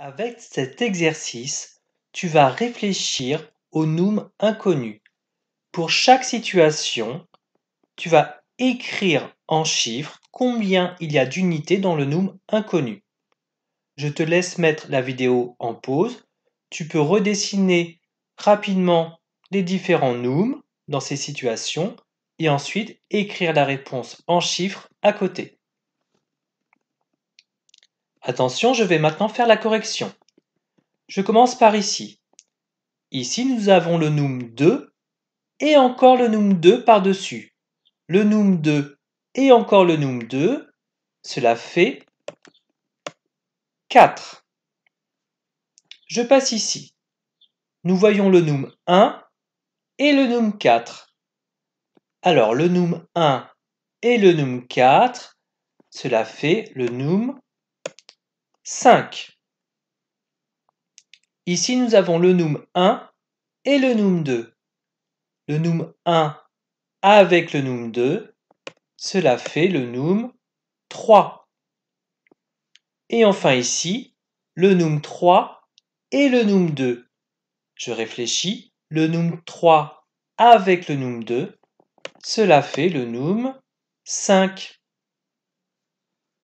Avec cet exercice, tu vas réfléchir au noum inconnu. Pour chaque situation, tu vas écrire en chiffres combien il y a d'unités dans le noum inconnu. Je te laisse mettre la vidéo en pause. Tu peux redessiner rapidement les différents noums dans ces situations et ensuite écrire la réponse en chiffres à côté. Attention, je vais maintenant faire la correction. Je commence par ici. Ici, nous avons le num 2 et encore le num 2 par-dessus. Le num 2 et encore le num 2, cela fait 4. Je passe ici. Nous voyons le num 1 et le num 4. Alors, le num 1 et le num 4, cela fait le num 5. Ici, nous avons le NUM 1 et le num 2. Le NUM 1 avec le num 2, cela fait le NUM 3. Et enfin ici, le NUM 3 et le num 2. Je réfléchis, le NUM 3 avec le num 2, cela fait le NUM 5.